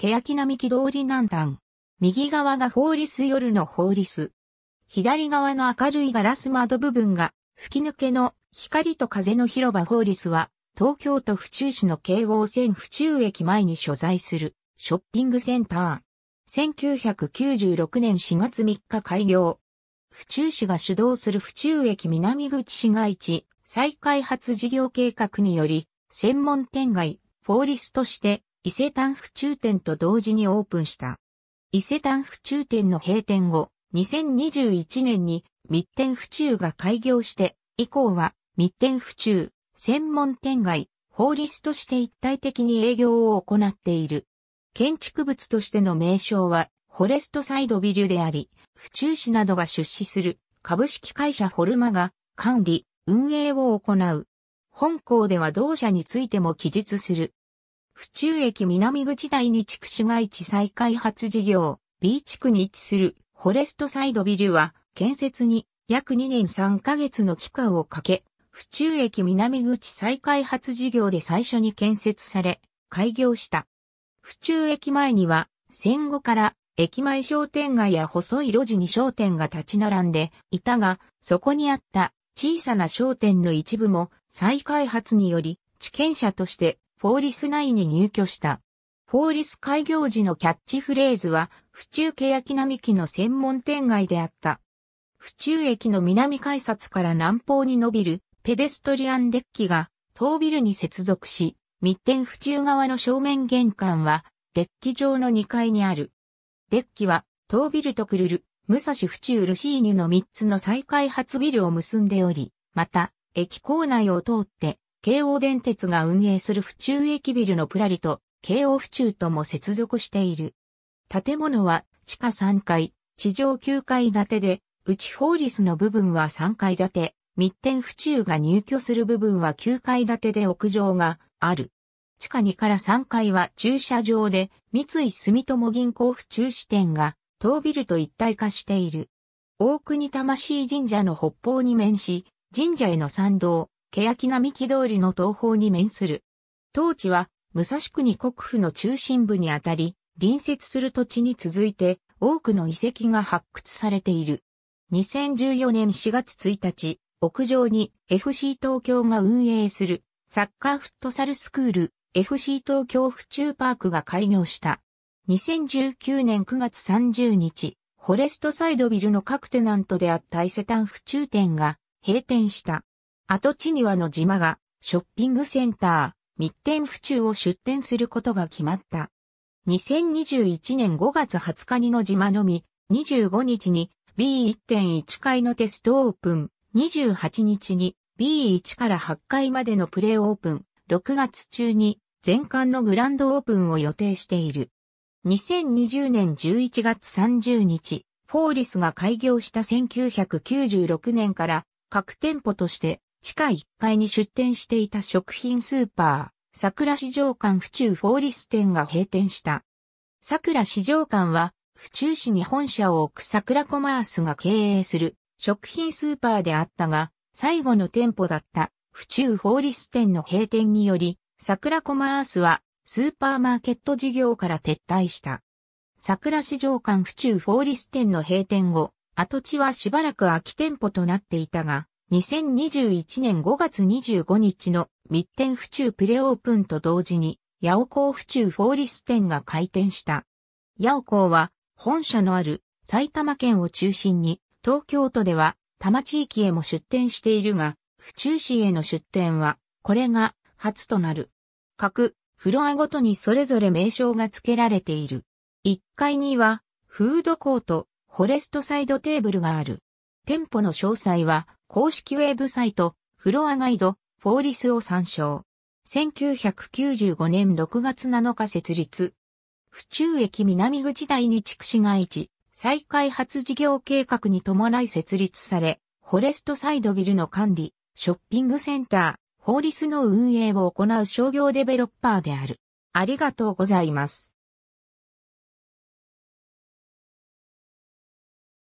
欅並木通り南端。右側が法律ス夜の法律。左側の明るいガラス窓部分が吹き抜けの光と風の広場法律は東京都府中市の京王線府中駅前に所在するショッピングセンター。1996年4月3日開業。府中市が主導する府中駅南口市街地再開発事業計画により、専門店街、フォーリスとして伊勢丹府中店と同時にオープンした。伊勢丹府中店の閉店後、2021年に密店府中が開業して、以降は密店府中、専門店街、法律として一体的に営業を行っている。建築物としての名称は、フォレストサイドビルであり、府中市などが出資する株式会社フォルマが管理、運営を行う。本校では同社についても記述する府中駅南口台に地区市街地再開発事業 B 地区に位置するフォレストサイドビルは建設に約2年3ヶ月の期間をかけ、府中駅南口再開発事業で最初に建設され、開業した。府中駅前には戦後から駅前商店街や細い路地に商店が立ち並んでいたが、そこにあった小さな商店の一部も再開発により、地権者としてフォーリス内に入居した。フォーリス開業時のキャッチフレーズは、府中欅並木の専門店街であった。府中駅の南改札から南方に伸びるペデストリアンデッキが当ビルに接続し、密店府中側の正面玄関はデッキ上の2階にある。デッキは当ビルとくるる、武蔵府中ルシーニュの3つの再開発ビルを結んでおり、また駅構内を通って京王電鉄が運営する府中駅ビルのプラリと、京王府中とも接続している。建物は地下3階、地上9階建てで、内法律の部分は3階建て、密店府中が入居する部分は9階建てで屋上がある。地下2から3階は駐車場で、三井住友銀行府中支店が、当ビルと一体化している。大国魂神社の北方に面し、神社への参道、欅並木通りの東方に面する。当地は、武蔵国国府の中心部にあたり、隣接する土地に続いて、多くの遺跡が発掘されている。2014年4月1日、屋上に FC 東京が運営するサッカーフットサルスクール FC 東京府中パークが開業した。2019年9月30日、フォレストサイドビルの各テナントであった伊勢丹府中店が閉店した。跡地にはの島が、ショッピングセンター、密店府中を出店することが決まった。2021年5月20日にの島のみ、25日に B1.1 階のテストオープン、28日に B1 から8階までのプレーオープン、6月中に全館のグランドオープンを予定している。2020年11月30日、フォーリスが開業した1996年から各店舗として地下1階に出店していた食品スーパー、桜市場館府中フォーリス店が閉店した。桜市場館は、府中市に本社を置く桜コマースが経営する食品スーパーであったが、最後の店舗だった府中フォーリス店の閉店により、桜コマースはスーパーマーケット事業から撤退した。桜市場館府中フォーリス店の閉店後、跡地はしばらく空き店舗となっていたが、2021年5月25日の密店府中プレオープンと同時に、八尾港府中フォーリス店が開店した。八尾港は、本社のある埼玉県を中心に、東京都では多摩地域へも出店しているが、府中市への出店は、これが初となる。各フロアごとにそれぞれ名称が付けられている。1階には、フードコート、フォレストサイドテーブルがある。店舗の詳細は、公式ウェブサイト、フロアガイド、フォーリスを参照。1995年6月7日設立。府中駅南口第二地区市街地、再開発事業計画に伴い設立され、フォレストサイドビルの管理、ショッピングセンター、フォーリスの運営を行う商業デベロッパーである。ありがとうございます。